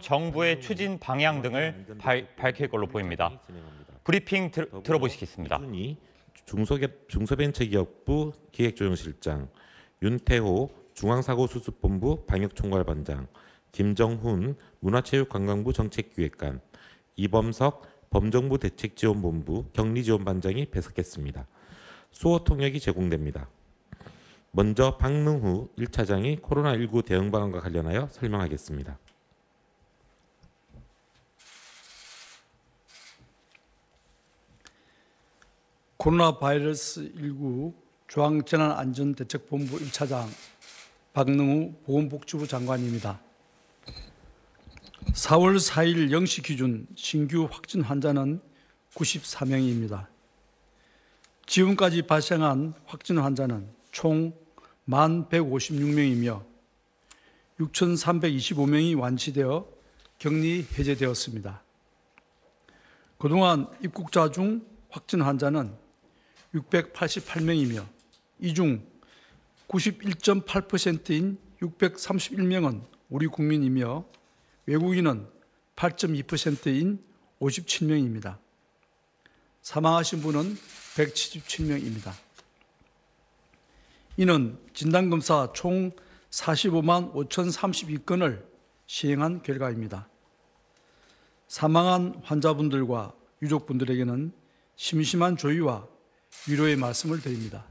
정부의 음. 추진 방향 등을 발, 밝힐 걸로 보입니다. 브리핑 들, 어보시겠습니다 중소벤처기업부 기획조정실장, 윤태호 중앙사고수습본부 방역총괄반장, 김정훈 문화체육관광부 정책기획관, 이범석 범정부 대책지원본부 격리지원반장이 배석했습니다. 수호 통역이 제공됩니다. 먼저 박능후 1차장이 코로나19 대응 방안과 관련하여 설명하겠습니다. 코로나 바이러스 19 중앙재난안전대책본부 1차장 박능우 보건복지부 장관입니다. 4월 4일 0시 기준 신규 확진 환자는 94명입니다. 지금까지 발생한 확진 환자는 총 1,156명이며 6,325명이 완치되어 격리 해제되었습니다. 그동안 입국자 중 확진 환자는 688명이며 이 중 91.8%인 631명은 우리 국민이며 외국인은 8.2%인 57명입니다. 사망하신 분은 177명입니다. 이는 진단검사 총 45만 5,032건을 시행한 결과입니다. 사망한 환자분들과 유족분들에게는 심심한 조의와 위로의 말씀을 드립니다.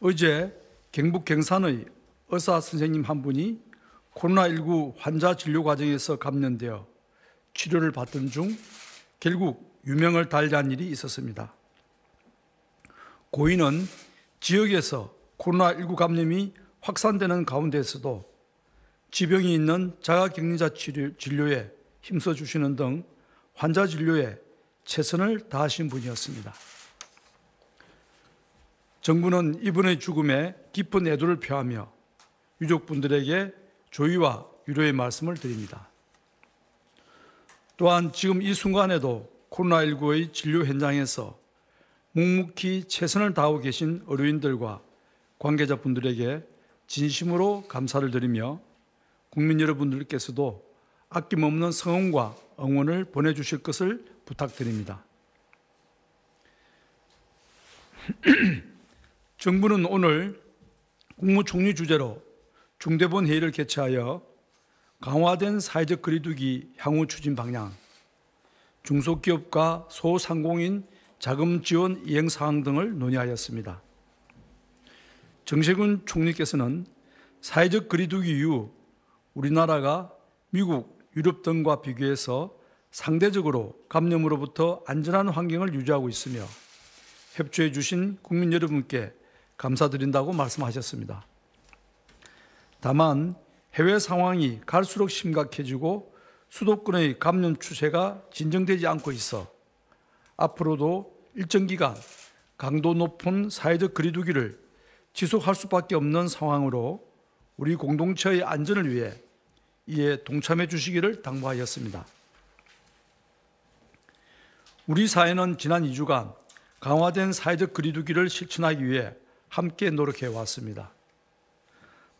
어제 경북 경산의 의사 선생님 한 분이 코로나19 환자 진료 과정에서 감염되어 치료를 받던 중 결국 유명을 달리한 일이 있었습니다. 고인은 지역에서 코로나19 감염이 확산되는 가운데서도 지병이 있는 자가격리자 진료에 힘써 주시는 등 환자 진료에 최선을 다하신 분이었습니다. 정부는 이분의 죽음에 깊은 애도를 표하며 유족분들에게 조의와 위로의 말씀을 드립니다. 또한 지금 이 순간에도 코로나19의 진료 현장에서 묵묵히 최선을 다하고 계신 의료인들과 관계자분들에게 진심으로 감사를 드리며 국민 여러분들께서도 아낌없는 성원과 응원을 보내주실 것을 부탁드립니다. 정부는 오늘 국무총리 주재로 중대본 회의를 개최하여 강화된 사회적 거리두기 향후 추진 방향, 중소기업과 소상공인 자금 지원 이행 사항 등을 논의하였습니다. 정세균 총리께서는 사회적 거리두기 이후 우리나라가 미국, 유럽 등과 비교해서 상대적으로 감염으로부터 안전한 환경을 유지하고 있으며 협조해 주신 국민 여러분께 감사드린다고 말씀하셨습니다. 다만 해외 상황이 갈수록 심각해지고 수도권의 감염 추세가 진정되지 않고 있어 앞으로도 일정 기간 강도 높은 사회적 거리두기를 지속할 수밖에 없는 상황으로 우리 공동체의 안전을 위해 이에 동참해 주시기를 당부하였습니다. 우리 사회는 지난 2주간 강화된 사회적 거리두기를 실천하기 위해 함께 노력해 왔습니다.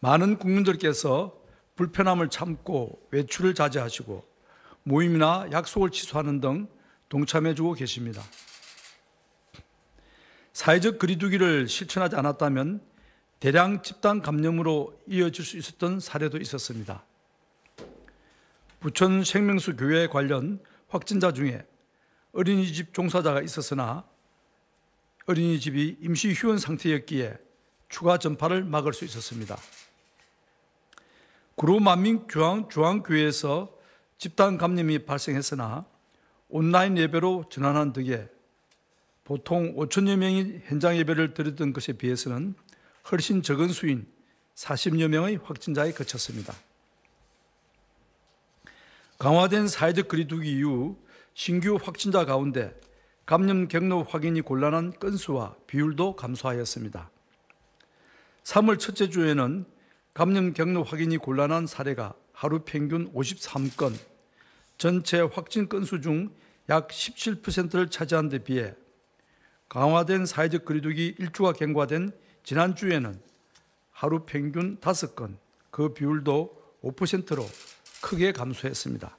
많은 국민들께서 불편함을 참고 외출을 자제하시고 모임이나 약속을 취소하는 등 동참해 주고 계십니다. 사회적 거리두기를 실천하지 않았다면 대량 집단 감염으로 이어질 수 있었던 사례도 있었습니다. 부천 생명수 교회 관련 확진자 중에 어린이집 종사자가 있었으나 어린이집이 임시 휴원 상태였기에 추가 전파를 막을 수 있었습니다. 구로 만민 중앙, 중앙교회에서 집단 감염이 발생했으나 온라인 예배로 전환한 덕에 보통 5천여 명이 현장 예배를 드렸던 것에 비해서는 훨씬 적은 수인 40여 명의 확진자에 그쳤습니다. 강화된 사회적 거리두기 이후 신규 확진자 가운데 감염 경로 확인이 곤란한 건수와 비율도 감소하였습니다. 3월 첫째 주에는 감염 경로 확인이 곤란한 사례가 하루 평균 53건, 전체 확진 건수 중 약 17%를 차지한 데 비해 강화된 사회적 거리두기 1주가 경과된 지난주에는 하루 평균 5건, 그 비율도 5%로 크게 감소했습니다.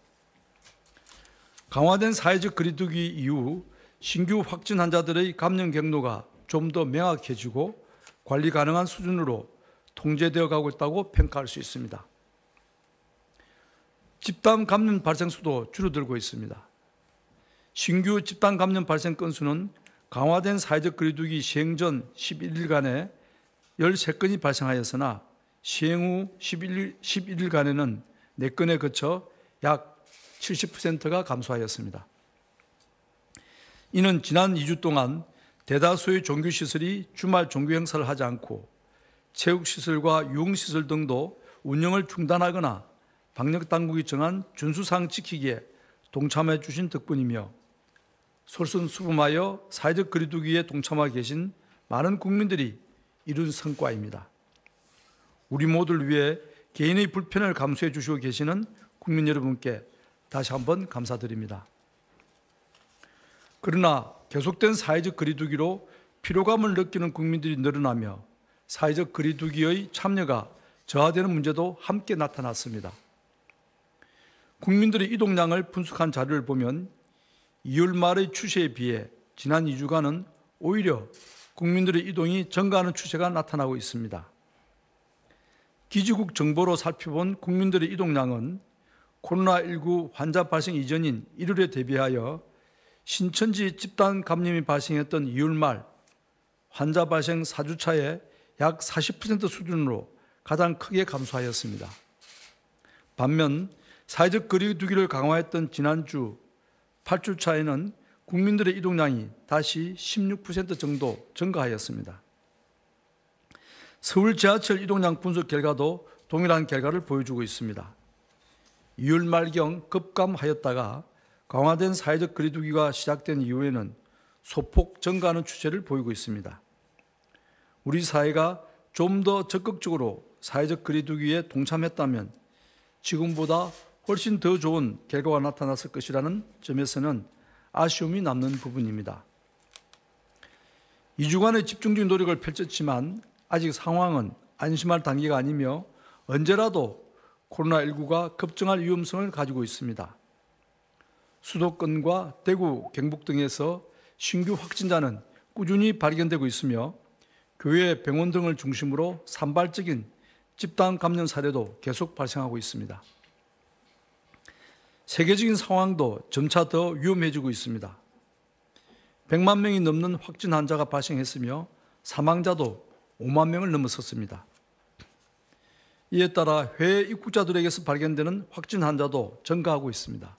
강화된 사회적 거리두기 이후 신규 확진 환자들의 감염 경로가 좀 더 명확해지고 관리 가능한 수준으로 통제되어 가고 있다고 평가할 수 있습니다. 집단 감염 발생 수도 줄어들고 있습니다. 신규 집단 감염 발생 건수는 강화된 사회적 거리두기 시행 전 11일간에 13건이 발생하였으나 시행 후 11일, 11일간에는 4건에 거쳐 약 70%가 감소하였습니다. 이는 지난 2주 동안 대다수의 종교시설이 주말 종교 행사를 하지 않고 체육시설과 유흥시설 등도 운영을 중단하거나 방역당국이 정한 준수사 지키기에 동참해 주신 덕분이며 솔선수범하여 사회적 거리두기에 동참하고 계신 많은 국민들이 이룬 성과입니다. 우리 모두를 위해 개인의 불편을 감수해 주시고 계시는 국민 여러분께 다시 한번 감사드립니다. 그러나 계속된 사회적 거리두기로 피로감을 느끼는 국민들이 늘어나며 사회적 거리두기의 참여가 저하되는 문제도 함께 나타났습니다. 국민들의 이동량을 분석한 자료를 보면 2월 말의 추세에 비해 지난 2주간은 오히려 국민들의 이동이 증가하는 추세가 나타나고 있습니다. 기지국 정보로 살펴본 국민들의 이동량은 코로나19 환자 발생 이전인 1월에 대비하여 신천지 집단 감염이 발생했던 2월 말 환자 발생 4주차에 약 40% 수준으로 가장 크게 감소하였습니다. 반면 사회적 거리두기를 강화했던 지난주 8주차에는 국민들의 이동량이 다시 16% 정도 증가하였습니다. 서울 지하철 이동량 분석 결과도 동일한 결과를 보여주고 있습니다. 이율말경 급감하였다가 강화된 사회적 거리두기가 시작된 이후에는 소폭 증가하는 추세를 보이고 있습니다. 우리 사회가 좀 더 적극적으로 사회적 거리두기에 동참했다면 지금보다 훨씬 더 좋은 결과가 나타났을 것이라는 점에서는 아쉬움이 남는 부분입니다. 2주간의 집중적인 노력을 펼쳤지만 아직 상황은 안심할 단계가 아니며 언제라도 코로나19가 급증할 위험성을 가지고 있습니다. 수도권과 대구, 경북 등에서 신규 확진자는 꾸준히 발견되고 있으며 교회, 병원 등을 중심으로 산발적인 집단 감염 사례도 계속 발생하고 있습니다. 세계적인 상황도 점차 더 위험해지고 있습니다. 100만 명이 넘는 확진 환자가 발생했으며 사망자도 5만 명을 넘어섰습니다. 이에 따라 해외 입국자들에게서 발견되는 확진 환자도 증가하고 있습니다.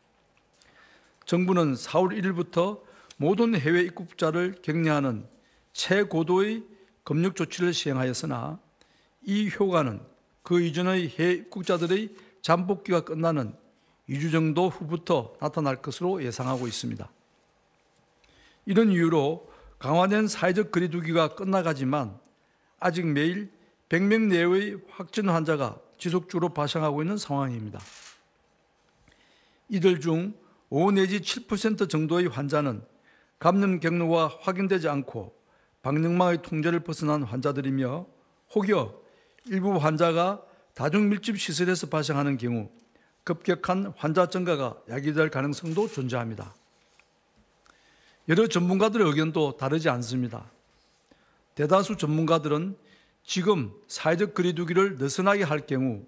정부는 4월 1일부터 모든 해외 입국자를 격리하는 최고도의 검역 조치를 시행하였으나 이 효과는 그 이전의 해외 입국자들의 잠복기가 끝나는 2주 정도 후부터 나타날 것으로 예상하고 있습니다. 이런 이유로 강화된 사회적 거리두기가 끝나가지만 아직 매일 100명 내외의 확진 환자가 지속적으로 발생하고 있는 상황입니다. 이들 중 5 내지 7% 정도의 환자는 감염 경로가 확인되지 않고 방역망의 통제를 벗어난 환자들이며 혹여 일부 환자가 다중 밀집 시설에서 발생하는 경우 급격한 환자 증가가 야기될 가능성도 존재합니다. 여러 전문가들의 의견도 다르지 않습니다. 대다수 전문가들은 지금 사회적 거리두기를 느슨하게 할 경우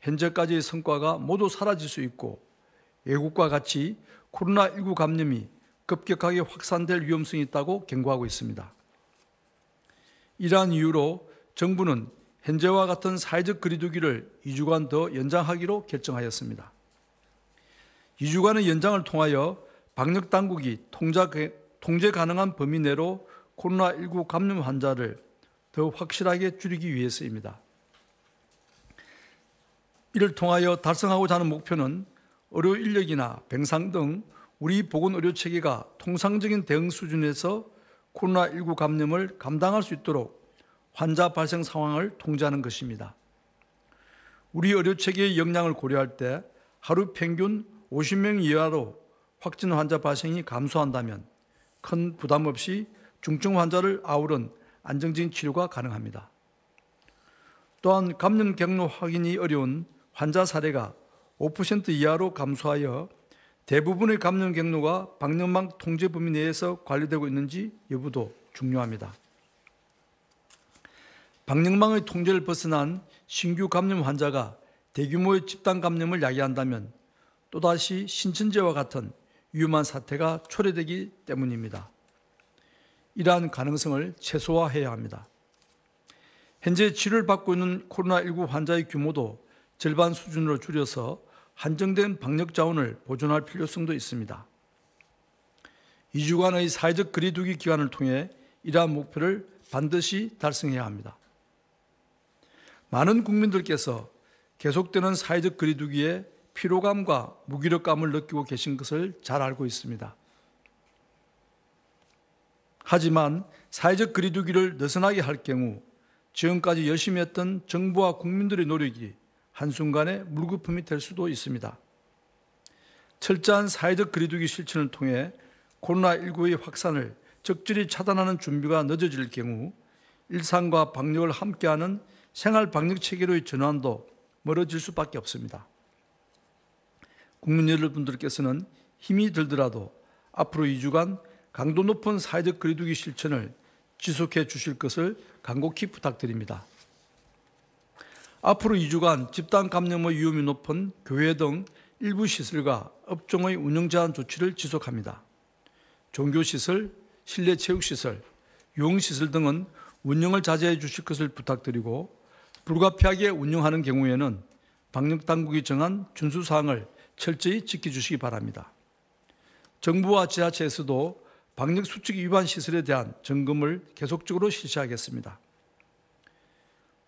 현재까지의 성과가 모두 사라질 수 있고 외국과 같이 코로나19 감염이 급격하게 확산될 위험성이 있다고 경고하고 있습니다. 이러한 이유로 정부는 현재와 같은 사회적 거리두기를 2주간 더 연장하기로 결정하였습니다. 2주간의 연장을 통하여 방역 당국이 통제 가능한 범위 내로 코로나19 감염 환자를 더 확실하게 줄이기 위해서입니다. 이를 통하여 달성하고자 하는 목표는 의료 인력이나 병상 등 우리 보건 의료 체계가 통상적인 대응 수준에서 코로나19 감염을 감당할 수 있도록 환자 발생 상황을 통제하는 것입니다. 우리 의료 체계의 역량을 고려할 때 하루 평균 50명 이하로 확진 환자 발생이 감소한다면 큰 부담 없이 중증 환자를 아우른 안정적인 치료가 가능합니다. 또한 감염 경로 확인이 어려운 환자 사례가 5% 이하로 감소하여 대부분의 감염 경로가 방염망 통제 범위 내에서 관리되고 있는지 여부도 중요합니다. 방역망의 통제를 벗어난 신규 감염 환자가 대규모의 집단 감염을 야기한다면 또다시 신천지와 같은 위험한 사태가 초래되기 때문입니다. 이러한 가능성을 최소화해야 합니다. 현재 치료를 받고 있는 코로나19 환자의 규모도 절반 수준으로 줄여서 한정된 방역 자원을 보존할 필요성도 있습니다. 2주간의 사회적 거리두기 기간을 통해 이러한 목표를 반드시 달성해야 합니다. 많은 국민들께서 계속되는 사회적 거리두기에 피로감과 무기력감을 느끼고 계신 것을 잘 알고 있습니다. 하지만 사회적 거리두기를 느슨하게 할 경우 지금까지 열심히 했던 정부와 국민들의 노력이 한순간에 물거품이 될 수도 있습니다. 철저한 사회적 거리두기 실천을 통해 코로나19의 확산을 적절히 차단하는 준비가 늦어질 경우 일상과 방역을 함께하는 생활 방역 체계로의 전환도 멀어질 수밖에 없습니다. 국민 여러분들께서는 힘이 들더라도 앞으로 2주간 강도 높은 사회적 거리두기 실천을 지속해 주실 것을 간곡히 부탁드립니다. 앞으로 2주간 집단 감염의 위험이 높은 교회 등 일부 시설과 업종의 운영 제한 조치를 지속합니다. 종교시설, 실내 체육시설, 유흥시설 등은 운영을 자제해 주실 것을 부탁드리고 불가피하게 운영하는 경우에는 방역당국이 정한 준수사항을 철저히 지켜주시기 바랍니다. 정부와 지자체에서도 방역 수칙 위반 시설에 대한 점검을 계속적으로 실시하겠습니다.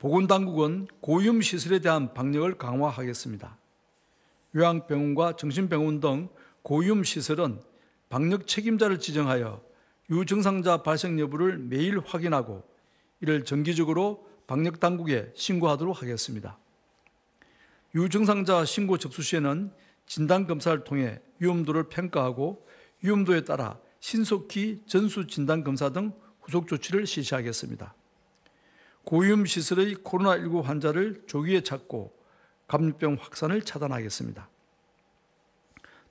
보건당국은 고위험 시설에 대한 방역을 강화하겠습니다. 요양병원과 정신병원 등 고위험 시설은 방역 책임자를 지정하여 유증상자 발생 여부를 매일 확인하고 이를 정기적으로 방역 당국에 신고하도록 하겠습니다. 유증상자 신고 접수 시에는 진단 검사를 통해 위험도를 평가하고 위험도에 따라 신속히 전수진단검사 등 후속 조치를 실시하겠습니다. 고위험시설의 코로나19 환자를 조기에 찾고 감염병 확산을 차단하겠습니다.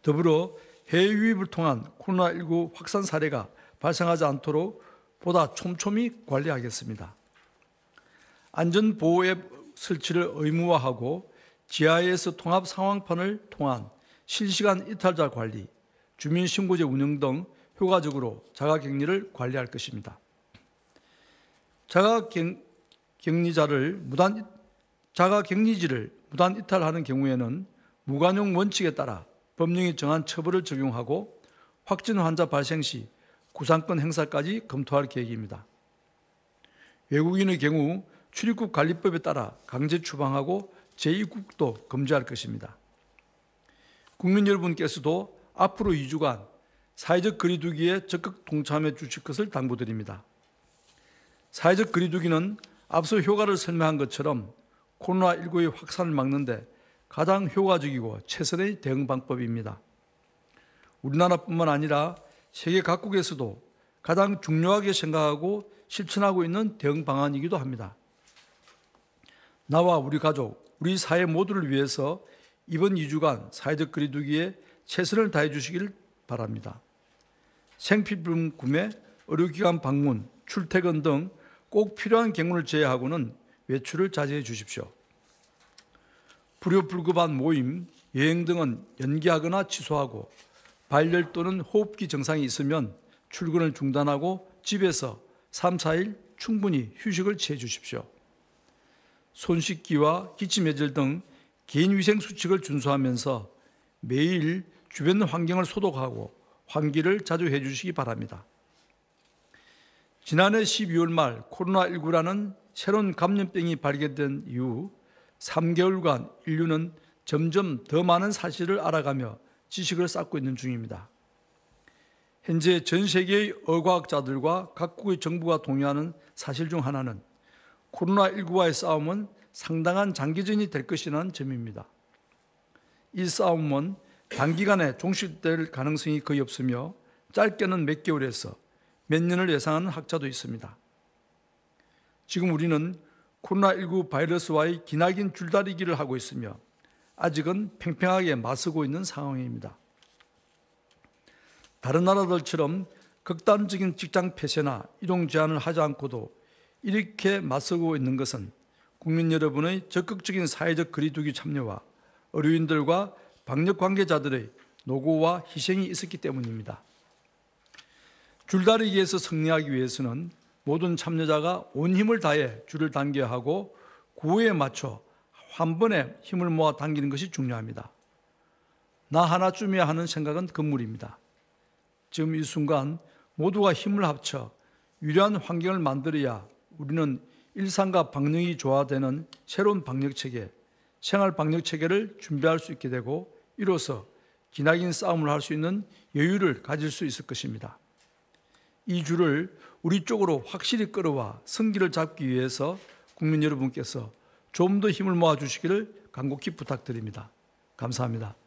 더불어 해외 유입을 통한 코로나19 확산 사례가 발생하지 않도록 보다 촘촘히 관리하겠습니다. 안전보호앱 설치를 의무화하고 지하에 통합 상황판을 통한 실시간 이탈자 관리, 주민신고제 운영 등 효과적으로 자가격리를 관리할 것입니다. 자가격리자를 무단 자가격리지를 무단 이탈하는 경우에는 무관용 원칙에 따라 법령이 정한 처벌을 적용하고 확진 환자 발생 시 구상권 행사까지 검토할 계획입니다. 외국인의 경우 출입국 관리법에 따라 강제 추방하고 제2국도 금지할 것입니다. 국민 여러분께서도 앞으로 2주간 사회적 거리두기에 적극 동참해 주실 것을 당부드립니다. 사회적 거리두기는 앞서 효과를 설명한 것처럼 코로나19의 확산을 막는데 가장 효과적이고 최선의 대응 방법입니다. 우리나라뿐만 아니라 세계 각국에서도 가장 중요하게 생각하고 실천하고 있는 대응 방안이기도 합니다. 나와 우리 가족, 우리 사회 모두를 위해서 이번 2주간 사회적 거리두기에 최선을 다해 주시길 바랍니다. 생필품 구매, 의료기관 방문, 출퇴근 등 꼭 필요한 경우를 제외하고는 외출을 자제해 주십시오. 불효불급한 모임, 여행 등은 연기하거나 취소하고 발열 또는 호흡기 증상이 있으면 출근을 중단하고 집에서 3, 4일 충분히 휴식을 취해 주십시오. 손 씻기와 기침 예절 등 개인위생 수칙을 준수하면서 매일 주변 환경을 소독하고 환기를 자주 해주시기 바랍니다. 지난해 12월 말 코로나19라는 새로운 감염병이 발견된 이후 3개월간 인류는 점점 더 많은 사실을 알아가며 지식을 쌓고 있는 중입니다. 현재 전 세계의 어과학자들과 각국의 정부가 동의하는 사실 중 하나는 코로나19와의 싸움은 상당한 장기전이 될 것이라는 점입니다. 이 싸움은 단기간에 종식될 가능성이 거의 없으며 짧게는 몇 개월에서 몇 년을 예상하는 학자도 있습니다. 지금 우리는 코로나19 바이러스와의 기나긴 줄다리기를 하고 있으며 아직은 팽팽하게 맞서고 있는 상황입니다. 다른 나라들처럼 극단적인 직장 폐쇄나 이동 제한을 하지 않고도 이렇게 맞서고 있는 것은 국민 여러분의 적극적인 사회적 거리두기 참여와 의료인들과 방역 관계자들의 노고와 희생이 있었기 때문입니다. 줄다리기에서 승리하기 위해서는 모든 참여자가 온 힘을 다해 줄을 당겨야 하고 구호에 맞춰 한 번에 힘을 모아 당기는 것이 중요합니다. 나 하나쯤이야 하는 생각은 금물입니다. 지금 이 순간 모두가 힘을 합쳐 유리한 환경을 만들어야 우리는 일상과 방역이 조화되는 새로운 방역 체계, 생활 방역 체계를 준비할 수 있게 되고 이로써 기나긴 싸움을 할 수 있는 여유를 가질 수 있을 것입니다. 이 주를 우리 쪽으로 확실히 끌어와 승기를 잡기 위해서 국민 여러분께서 좀 더 힘을 모아 주시기를 간곡히 부탁드립니다. 감사합니다.